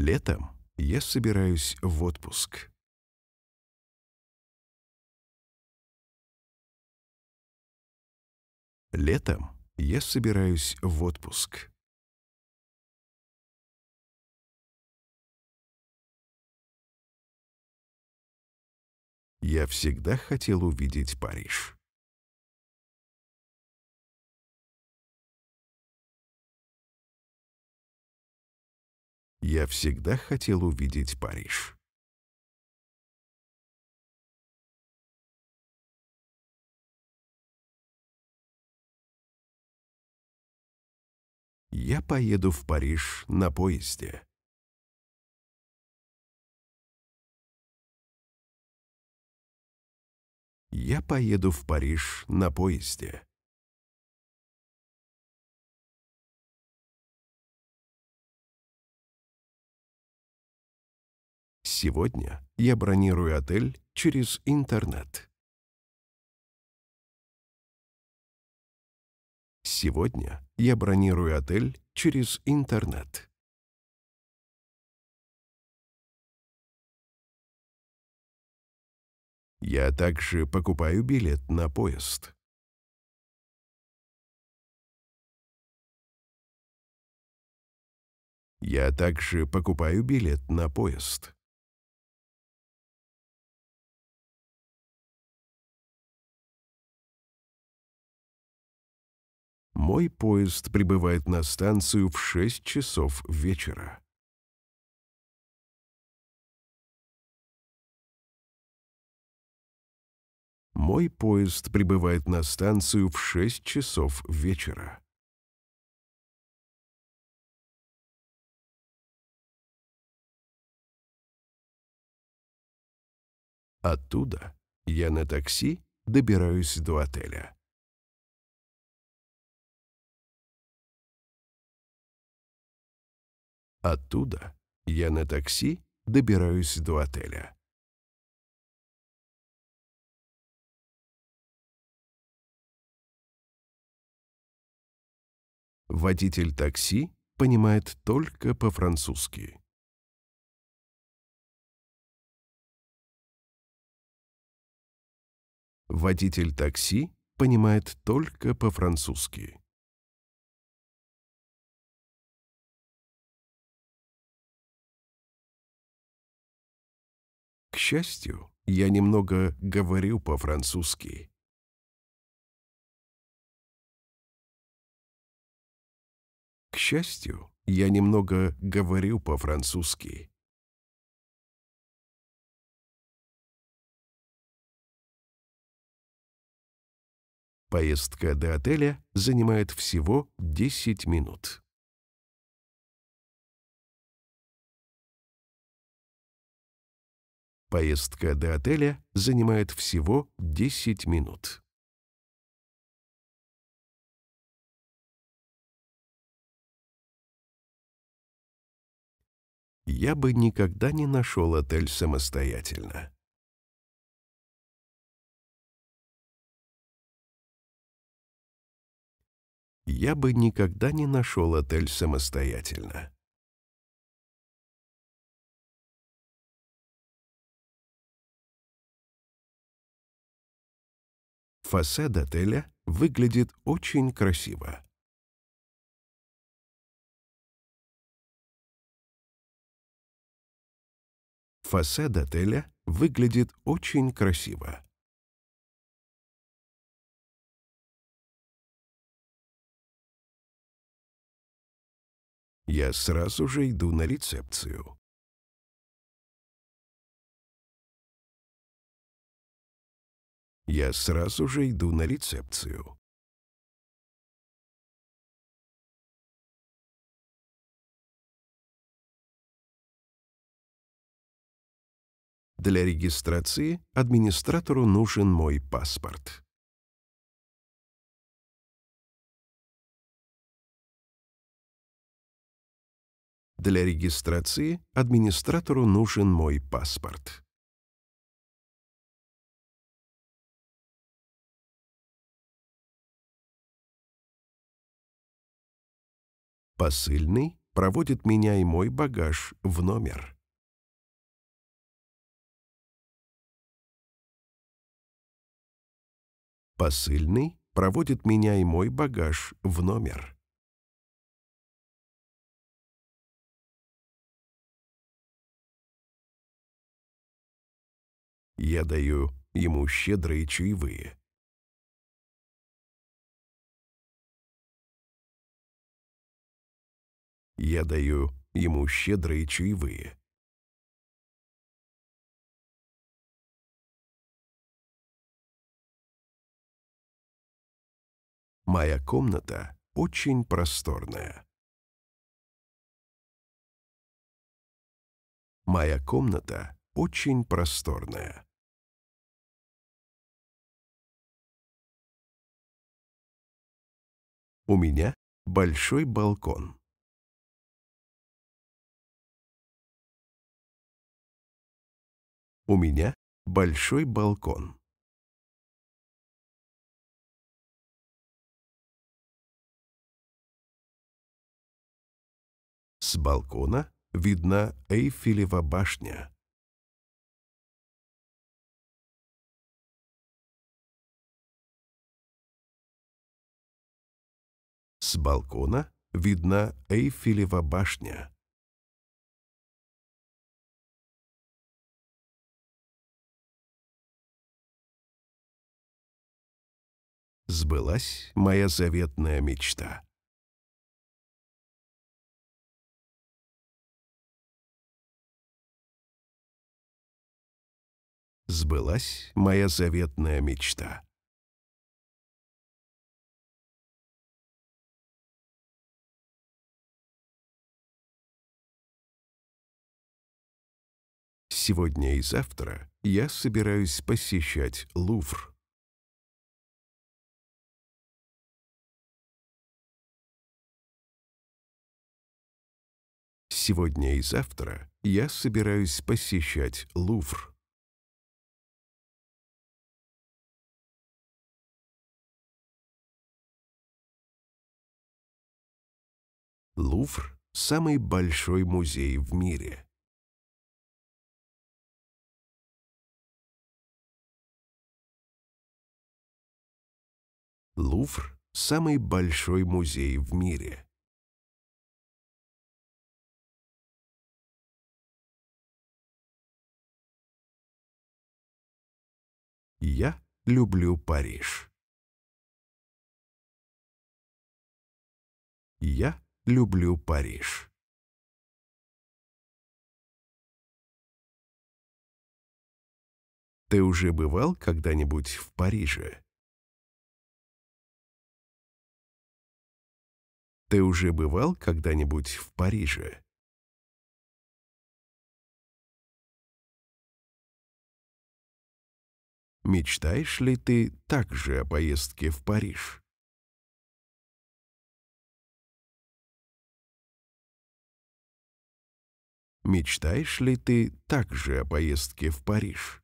Летом я собираюсь в отпуск. Летом я собираюсь в отпуск. Я всегда хотел увидеть Париж. Я всегда хотел увидеть Париж. Я поеду в Париж на поезде. Я поеду в Париж на поезде. Сегодня я бронирую отель через интернет. Сегодня я бронирую отель через интернет. Я также покупаю билет на поезд. Я также покупаю билет на поезд. Мой поезд прибывает на станцию в 6 часов вечера. Мой поезд прибывает на станцию в 6 часов вечера. Оттуда я на такси добираюсь до отеля. Оттуда я на такси добираюсь до отеля. Водитель такси понимает только по-французски. Водитель такси понимает только по-французски. счастью, я немного говорю по-французски. К счастью, я немного говорю по-французски. Поездка до отеля занимает всего 10 минут. Поездка до отеля занимает всего 10 минут. Я бы никогда не нашел отель самостоятельно. Я бы никогда не нашел отель самостоятельно. Фасад отеля выглядит очень красиво. Фасад отеля выглядит очень красиво. Я сразу же иду на рецепцию. Я сразу же иду на рецепцию. Для регистрации администратору нужен мой паспорт. Для регистрации администратору нужен мой паспорт. Посыльный проводит меня и мой багаж в номер. Посыльный проводит меня и мой багаж в номер. Я даю ему щедрые чаевые. Я даю ему щедрые чаевые. Моя комната очень просторная. Моя комната очень просторная. У меня большой балкон. У меня большой балкон. С балкона видна Эйфелева башня. С балкона видна Эйфелева башня. сбылась моя заветная мечта. Сбылась моя заветная мечта. Сегодня и завтра я собираюсь посещать Лувр. Сегодня и завтра я собираюсь посещать Лувр. Лувр – самый большой музей в мире. Лувр – самый большой музей в мире. Я люблю Париж. Я люблю Париж. Ты уже бывал когда-нибудь в Париже? Ты уже бывал когда-нибудь в Париже? Мечтаешь ли ты также о поездке в Париж? Мечтаешь ли ты также о поездке в Париж?